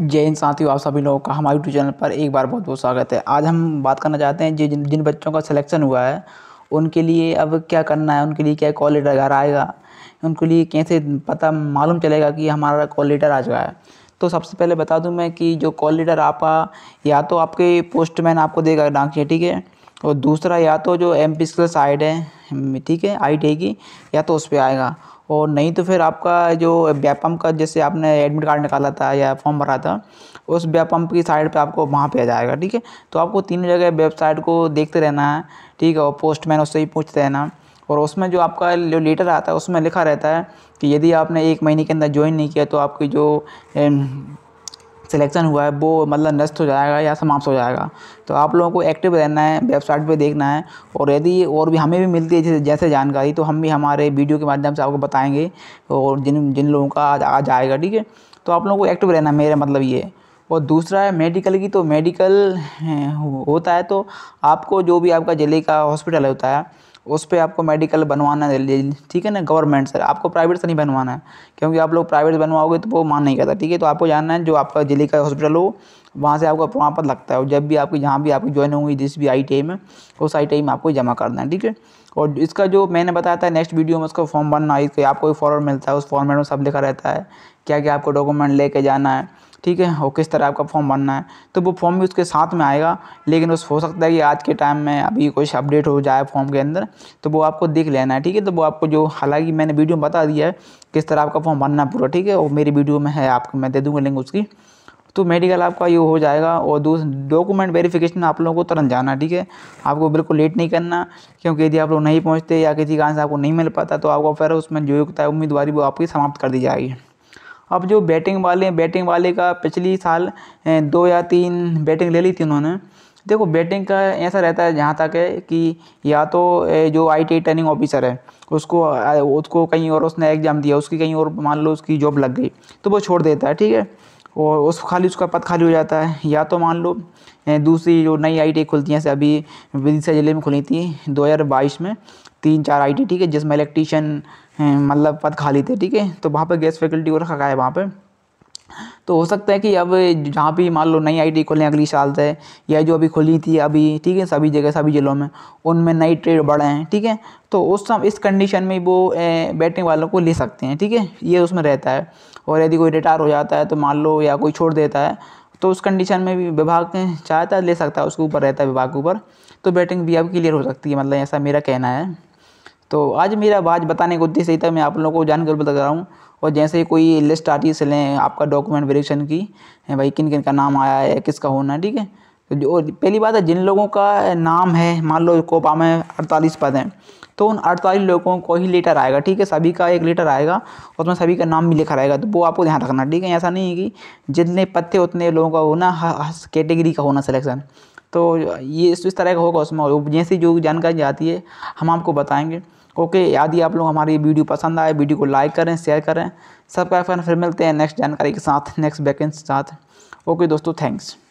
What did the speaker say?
जय हिंद साथियों आप सभी लोगों का हमारे यूट्यूब चैनल पर एक बार बहुत बहुत स्वागत है आज हम बात करना चाहते हैं जिन जिन बच्चों का सिलेक्शन हुआ है उनके लिए अब क्या करना है उनके लिए क्या कॉल लेटर घर आएगा उनके लिए कैसे पता मालूम चलेगा कि हमारा कॉल लेटर आ चुका है तो सबसे पहले बता दूं मैं कि जो कॉल लेटर आपका या तो आपके पोस्टमैन आपको देगा से ठीक है और दूसरा या तो जो एम पी साइड है ठीक है आई की या तो उस पर आएगा और नहीं तो फिर आपका जो व्यापम का जैसे आपने एडमिट कार्ड निकाला था या फॉर्म भरा था उस व्यापम की साइड पे आपको वहाँ पे आ जाएगा ठीक है तो आपको तीनों जगह वेबसाइट को देखते रहना है ठीक है और पोस्टमैन उससे ही पूछते रहना और उसमें जो आपका जो लेटर आता है उसमें लिखा रहता है कि यदि आपने एक महीने के अंदर ज्वाइन नहीं किया तो आपकी जो सिलेक्शन हुआ है वो मतलब नष्ट हो जाएगा या समाप्त हो जाएगा तो आप लोगों को एक्टिव रहना है वेबसाइट पे देखना है और यदि और भी हमें भी मिलती है जैसे जानकारी तो हम भी हमारे वीडियो के माध्यम से आपको बताएंगे और जिन जिन लोगों का आज आज आएगा ठीक है तो आप लोगों को एक्टिव रहना है मेरा मतलब ये और दूसरा है मेडिकल की तो मेडिकल होता है तो आपको जो भी आपका ज़िले का हॉस्पिटल होता है उस पर आपको मेडिकल बनवाना है ठीक है ना गवर्नमेंट से आपको प्राइवेट से नहीं बनवाना है क्योंकि आप लोग प्राइवेट बनवाओगे तो वो मान नहीं करता ठीक है तो आपको जानना है जो आपका जिले का हॉस्पिटल हो वहाँ से आपका प्रमाण लगता है और जब भी आपकी जहाँ भी आपकी ज्वाइन होंगी जिस भी आई टी में उस आई टी में आपको जमा करना है ठीक है और इसका जो मैंने बताया था नेक्स्ट वीडियो में उसका फॉर्म भरना है आपको आपको फॉर्म मिलता है उस फॉर्मेट में सब लिखा रहता है क्या क्या आपको डॉक्यूमेंट लेके जाना है ठीक है और किस तरह आपका फॉर्म भरना है तो वो फॉर्म भी उसके साथ में आएगा लेकिन उस हो सकता है कि आज के टाइम में अभी कुछ अपडेट हो जाए फॉर्म के अंदर तो वो आपको देख लेना है ठीक है तो वो आपको जो हालांकि मैंने वीडियो में बता दिया है किस तरह आपका फॉर्म भरना है पूरा ठीक है और मेरी वीडियो में है आपको मैं दे दूँगा लिंक उसकी तो मेडिकल आपका ये हो जाएगा और दूसरा डॉक्यूमेंट वेरिफिकेशन आप लोगों को तुरंत जाना ठीक है आपको बिल्कुल लेट नहीं करना क्योंकि यदि आप लोग नहीं पहुँचते या किसी कारण से आपको नहीं मिल पाता तो आपको फिर उसमें जो योग्यता उम्मीदवारी वो आपकी समाप्त कर दी जाएगी अब जो बैटिंग वाले बैटिंग वाले का पिछली साल दो या तीन बैटिंग ले ली थी उन्होंने देखो बैटिंग का ऐसा रहता है जहाँ तक है कि या तो जो आई टी टर्निंग ऑफिसर है उसको उसको कहीं और उसने एग्ज़ाम दिया उसकी कहीं और मान लो उसकी जॉब लग गई तो वो छोड़ देता है ठीक है और उस खाली उसका पद खाली हो जाता है या तो मान लो दूसरी जो नई आई खुलती हैं से अभी विदिशा ज़िले में खुली थी 2022 में तीन चार आई ठीक है जिसमें इलेक्ट्रीशियन मतलब पद खाली थे ठीक है तो वहाँ पर गैस फैकल्टी को रखा गया है वहाँ पर तो हो सकता है कि अब जहाँ भी मान लो नई आई खोलें अगली साल से या जो अभी खुली थी अभी ठीक है सभी जगह सभी ज़िलों में उनमें नई ट्रेड बढ़े हैं ठीक है तो उस समय इस कंडीशन में वो बैटिंग वालों को ले सकते हैं ठीक है ये उसमें रहता है और यदि कोई रिटायर हो जाता है तो मान लो या कोई छोड़ देता है तो उस कंडीशन में भी विभाग चाहता ले सकता है उसके ऊपर रहता है विभाग के ऊपर तो बैटिंग भी अब क्लियर हो सकती है मतलब ऐसा मेरा कहना है तो आज मेरा आज बताने का उद्देश्य था मैं आप लोगों को जानकर बता रहा हूँ और जैसे ही कोई लिस्ट आती है चलें आपका डॉक्यूमेंट वेरिएशन की भाई किन किन का नाम आया है किसका होना है ठीक है तो जो पहली बात है जिन लोगों का नाम है मान लो कोपा में अड़तालीस पद हैं तो उन अड़तालीस लोगों को ही लेटर आएगा ठीक है सभी का एक लेटर आएगा उसमें सभी का नाम भी लिखा रहेगा तो वो आपको ध्यान रखना ठीक है ऐसा नहीं है कि जितने पत्ते उतने लोगों का होना कैटेगरी का होना सिलेक्शन तो ये इस, इस तरह का होगा उसमें जैसे जो जानकारी आती है हम आपको बताएंगे ओके यदि आप लोग हमारी वीडियो पसंद आए वीडियो को लाइक करें शेयर करें सब्सक्राइब करें फिर मिलते हैं नेक्स्ट जानकारी के साथ नेक्स्ट वैकेंसी के साथ ओके दोस्तों थैंक्स